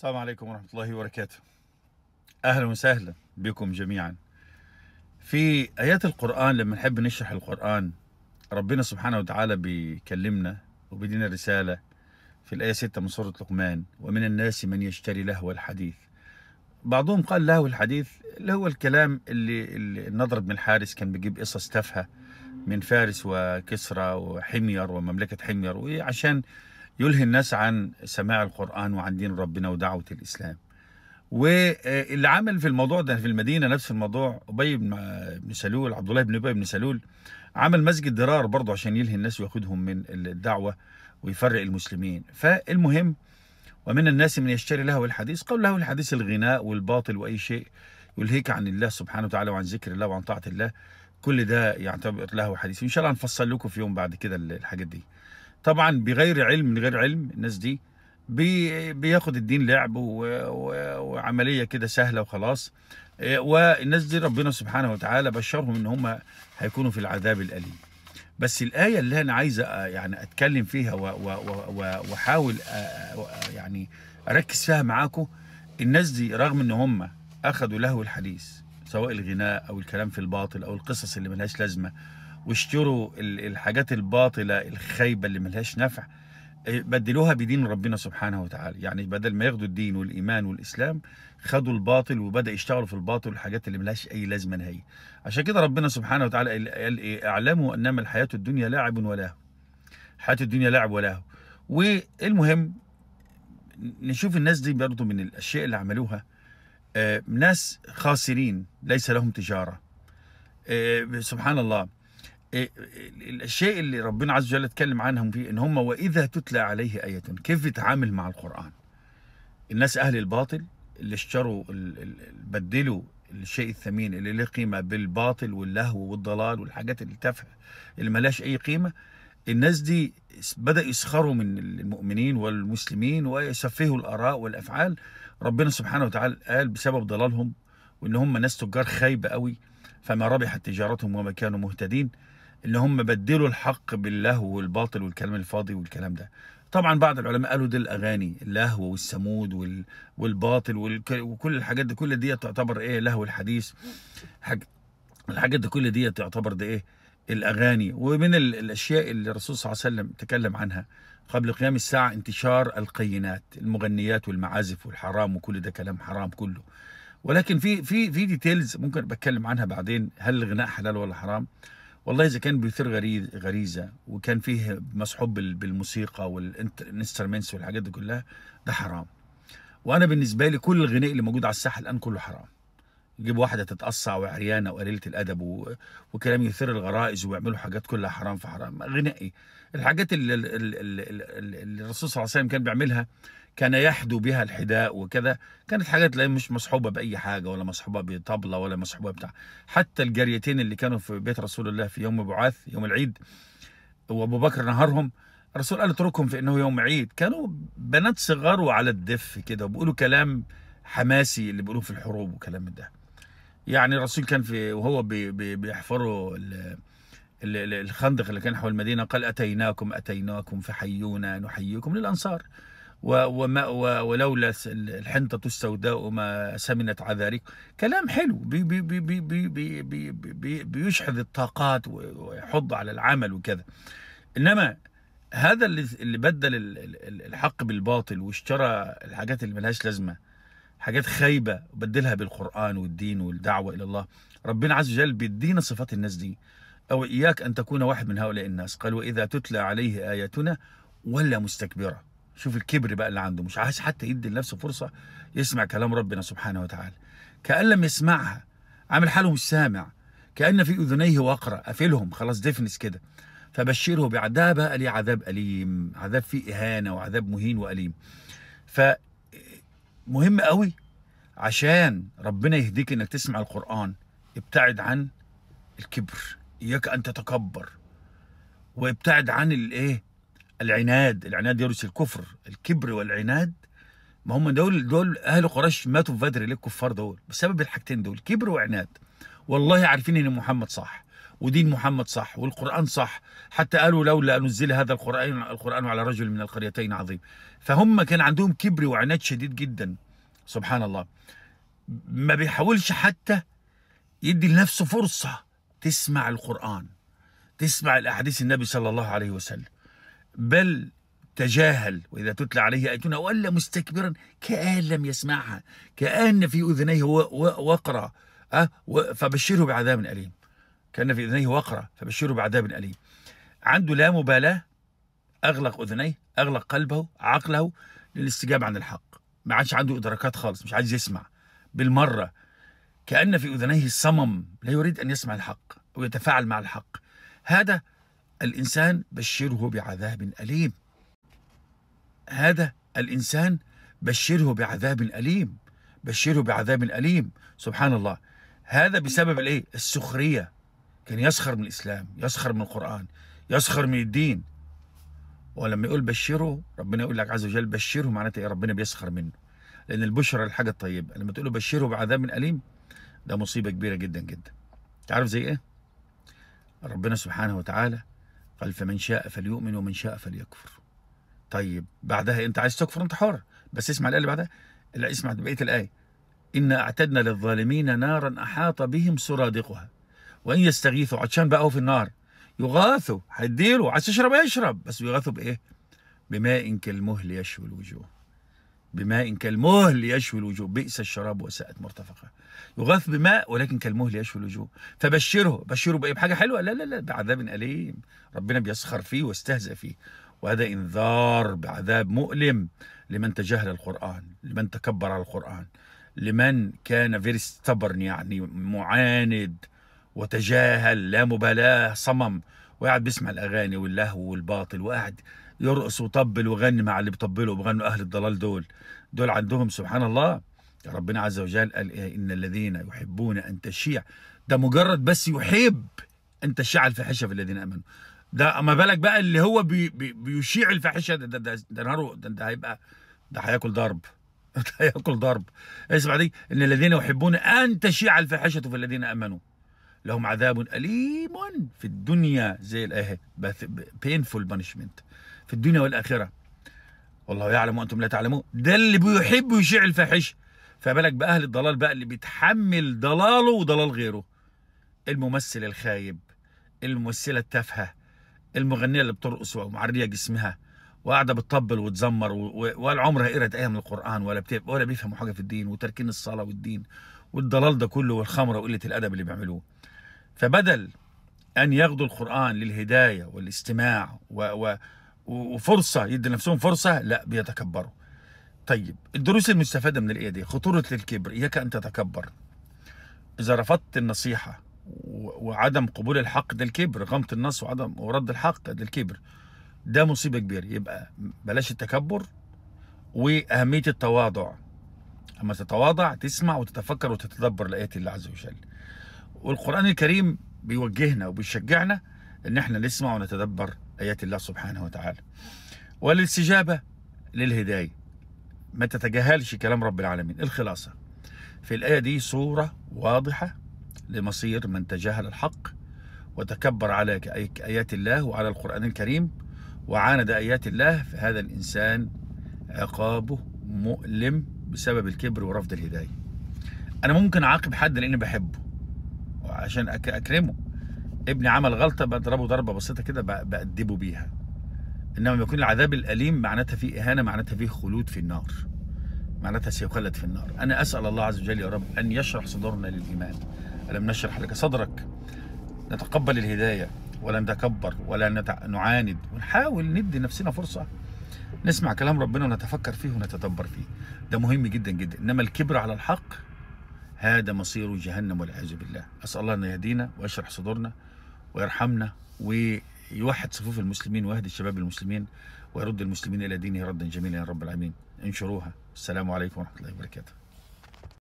السلام عليكم ورحمة الله وبركاته أهلا وسهلا بكم جميعا في آيات القرآن لما نحب نشرح القرآن ربنا سبحانه وتعالى بيكلمنا وبيدينا رسالة في الآية 6 من سورة لقمان ومن الناس من يشتري لهو الحديث بعضهم قال لهو الحديث اللي هو الكلام اللي, اللي النضر بن الحارس كان بيجيب قصص تافهة من فارس وكسرى وحمير ومملكة حمير وعشان يلهي الناس عن سماع القرآن وعن دين ربنا ودعوة الإسلام واللي عمل في الموضوع ده في المدينه نفس الموضوع ابي بن سلول عبد الله بن ابي بن سلول عمل مسجد درار برضه عشان يلهي الناس وياخدهم من الدعوه ويفرق المسلمين فالمهم ومن الناس من يشتري له الحديث قول له الحديث الغناء والباطل واي شيء يلهيك عن الله سبحانه وتعالى وعن ذكر الله وعن طاعه الله كل ده يعتبر له حديث ان شاء الله هنفصل لكم في يوم بعد كده الحاجات دي طبعا بغير علم من غير علم الناس دي بي بياخد الدين لعب وعمليه كده سهله وخلاص آه، والناس دي ربنا سبحانه وتعالى بشرهم ان هم هيكونوا في العذاب الاليم بس الايه اللي انا عايز يعني اتكلم فيها واحاول يعني اركز فيها معاكم الناس دي رغم ان هم اخذوا لهو الحديث سواء الغناء او الكلام في الباطل او القصص اللي ملهاش لازمه واشتروا الحاجات الباطله الخايبه اللي ملهاش نفع إيه، بدلوها بدين ربنا سبحانه وتعالى يعني بدل ما ياخدوا الدين والايمان والاسلام خدوا الباطل وبدا يشتغلوا في الباطل والحاجات اللي ملهاش اي لازمه نهائي عشان كده ربنا سبحانه وتعالى قال ايه اعلموا انما الحياه الدنيا لاعب ولهو حياه الدنيا لعب ولهو والمهم نشوف الناس دي برضه من الاشياء اللي عملوها آه، ناس خاسرين ليس لهم تجاره آه، سبحان الله إيه، إيه، الشيء اللي ربنا عز وجل اتكلم عنهم فيه ان هم واذا تتلى عليه ايه كيف يتعامل مع القران الناس اهل الباطل اللي اشتروا بدلوا الشيء الثمين اللي له قيمه بالباطل واللهو والضلال والحاجات التافهه اللي ملهاش اي قيمه الناس دي بدأ يسخروا من المؤمنين والمسلمين ويسفهوا الآراء والأفعال ربنا سبحانه وتعالى قال بسبب ضلالهم وإن هم ناس تجار خايبة قوي فما ربحت تجارتهم وما كانوا مهتدين اللي هم بدلوا الحق باللهو والباطل والكلام الفاضي والكلام ده طبعا بعض العلماء قالوا دي الاغاني اللهو والسمود والباطل وكل الحاجات دي كل دي تعتبر ايه لهو الحديث الحاجات دي كل دي تعتبر ده ايه الاغاني ومن الاشياء اللي الرسول صلى الله عليه وسلم تكلم عنها قبل قيام الساعه انتشار القينات المغنيات والمعازف والحرام وكل ده كلام حرام كله ولكن في في في ديتيلز ممكن بتكلم عنها بعدين هل الغناء حلال ولا حرام والله اذا كان بيثير غريزه وكان فيه مصحوب بالموسيقى والانسترمنتس والحاجات دي كلها ده حرام وانا بالنسبه لي كل الغناء اللي موجود على الساحه الان كله حرام يجيب واحده تتقصع وعريانه وقليله الادب و... وكلام يثير الغرائز ويعملوا حاجات كلها حرام في حرام ايه الحاجات اللي, اللي, اللي, اللي الرسول صلى الله عليه وسلم كان بيعملها كان يحدو بها الحداء وكذا كانت حاجات لا مش مصحوبه باي حاجه ولا مصحوبه بطبله ولا مصحوبه بتاع حتى الجاريتين اللي كانوا في بيت رسول الله في يوم بعاث يوم العيد وابو بكر نهارهم الرسول قال اتركهم فانه يوم عيد كانوا بنات صغار وعلى الدف كده وبيقولوا كلام حماسي اللي بيقولوه في الحروب وكلام ده يعني الرسول كان في وهو بي بي بيحفروا الخندق اللي كان حول المدينه قال اتيناكم اتيناكم فحيونا نحييكم للانصار وما ولولا الحنطة السوداء ما سمنت عذارك كلام حلو بي بي بي بي بي بي بي بي بيشحذ الطاقات ويحض على العمل وكذا إنما هذا اللي بدل الحق بالباطل واشترى الحاجات اللي ملهاش لازمة حاجات خايبة بدلها بالقرآن والدين والدعوة إلى الله ربنا عز وجل بيدينا صفات الناس دي أو إياك أن تكون واحد من هؤلاء الناس قال وإذا تتلى عليه آياتنا ولا مستكبرة شوف الكبر بقى اللي عنده مش عايز حتى يدي لنفسه فرصه يسمع كلام ربنا سبحانه وتعالى كأن لم يسمعها عامل حاله مش سامع كأن في أذنيه وقرة قافلهم خلاص دفنس كده فبشره بعذاب لي عذاب أليم عذاب فيه إهانة وعذاب مهين وأليم ف مهم قوي عشان ربنا يهديك انك تسمع القرآن ابتعد عن الكبر إياك أن تتكبر وابتعد عن الإيه العناد العناد يورث الكفر الكبر والعناد ما هم دول دول اهل قريش ماتوا في بدر للكفار الكفار دول بسبب الحاجتين دول كبر وعناد والله عارفين ان محمد صح ودين محمد صح والقرآن صح حتى قالوا لولا نزل هذا القرآن القرآن على رجل من القريتين عظيم فهم كان عندهم كبر وعناد شديد جدا سبحان الله ما بيحاولش حتى يدي لنفسه فرصة تسمع القرآن تسمع الأحاديث النبي صلى الله عليه وسلم بل تجاهل وإذا تتلى عليه آياتنا ولا مستكبرا كأن لم يسمعها كأن في أذنيه وقرا أه فبشره بعذاب أليم كأن في أذنيه وقرا فبشره بعذاب أليم عنده لا مبالاة أغلق أذنيه أغلق قلبه عقله للاستجابة عن الحق ما عادش عنده إدراكات خالص مش عايز يسمع بالمرة كأن في أذنيه صمم لا يريد أن يسمع الحق ويتفاعل مع الحق هذا الإنسان بشره بعذاب أليم هذا الإنسان بشره بعذاب أليم بشره بعذاب أليم سبحان الله هذا بسبب الإيه؟ السخرية كان يسخر من الإسلام يسخر من القرآن يسخر من الدين ولما يقول بشره ربنا يقول لك عز وجل بشره معناته إيه ربنا بيسخر منه لأن البشرة الحاجة الطيبة لما تقول له بشره بعذاب أليم ده مصيبة كبيرة جدا جدا تعرف زي إيه؟ ربنا سبحانه وتعالى قال فمن شاء فليؤمن ومن شاء فليكفر طيب بعدها انت عايز تكفر انت حر بس اسمع الايه اللي بعدها لا اسمع بقيه الايه إن أعتدنا للظالمين نارا أحاط بهم سرادقها وإن يستغيثوا عطشان بقوا في النار يغاثوا هيديله عايز يشرب يشرب بس بيغاثوا بإيه؟ بماء كالمهل يشوي الوجوه بماء كالمهل يشوي الوجوه بئس الشراب وساءت مرتفقه يغاث بماء ولكن كالمهل يشوي الوجوه فبشره بشره بأي بحاجه حلوه لا لا لا بعذاب أليم ربنا بيسخر فيه واستهزأ فيه وهذا انذار بعذاب مؤلم لمن تجاهل القرآن لمن تكبر على القرآن لمن كان فيري stubborn يعني معاند وتجاهل لا مبالاة صمم وقاعد بيسمع الأغاني واللهو والباطل وقاعد يرقص وطبل وغني مع اللي بيطبلوا وبغنوا اهل الضلال دول دول عندهم سبحان الله ربنا عز وجل قال إيه ان الذين يحبون ان تشيع ده مجرد بس يحب ان تشيع الفاحشه في الذين امنوا ده ما بالك بقى اللي هو بي بي بيشيع الفاحشه ده ده ده, ده نهاره ده, ده هيبقى ده هياكل ضرب ده هياكل ضرب اسمع دي ان الذين يحبون ان تشيع الفاحشه في الذين امنوا لهم عذاب اليم في الدنيا زي الايه بينفول بانشمنت في الدنيا والآخرة والله يعلم وأنتم لا تعلمون ده اللي بيحب يشيع الفاحشة فبالك بأهل الضلال بقى اللي بيتحمل ضلاله وضلال غيره الممثل الخايب الممثلة التافهة المغنية اللي بترقص ومعرية جسمها وقاعدة بتطبل وتزمر ولا عمرها قرأت آية من القرآن ولا بتب... ولا بيفهموا حاجة في الدين وتركين الصلاة والدين والضلال ده كله والخمرة وقلة الأدب اللي بيعملوه فبدل أن ياخدوا القرآن للهداية والاستماع و... و... وفرصه يدي نفسهم فرصه لا بيتكبروا طيب الدروس المستفاده من الايه دي خطوره الكبر اياك ان تتكبر اذا رفضت النصيحه وعدم قبول الحق ده الكبر غمط النص وعدم ورد الحق ده الكبر ده مصيبه كبيره يبقى بلاش التكبر واهميه التواضع اما تتواضع تسمع وتتفكر وتتدبر لايات الله عز وجل والقران الكريم بيوجهنا وبيشجعنا ان احنا نسمع ونتدبر آيات الله سبحانه وتعالى والاستجابة للهداية ما تتجاهلش كلام رب العالمين الخلاصة في الآية دي صورة واضحة لمصير من تجاهل الحق وتكبر على آيات الله وعلى القرآن الكريم وعاند آيات الله فهذا الإنسان عقابه مؤلم بسبب الكبر ورفض الهداية أنا ممكن أعاقب حد لأني بحبه عشان أكرمه ابني عمل غلطه بضربه ضربه بسيطه كده بأدبه بيها انما لما يكون العذاب الاليم معناتها في اهانه معناتها في خلود في النار معناتها سيخلد في النار انا اسال الله عز وجل يا رب ان يشرح صدورنا للايمان الم نشرح لك صدرك نتقبل الهدايه ولا نتكبر ولا نتع... نعاند ونحاول ندي نفسنا فرصه نسمع كلام ربنا ونتفكر فيه ونتدبر فيه ده مهم جدا جدا انما الكبر على الحق هذا مصير جهنم والعياذ بالله اسال الله ان يهدينا ويشرح صدورنا ويرحمنا ويوحد صفوف المسلمين ويهدي شباب المسلمين ويرد المسلمين إلى دينه ردا جميلا يا رب العالمين انشروها السلام عليكم ورحمة الله وبركاته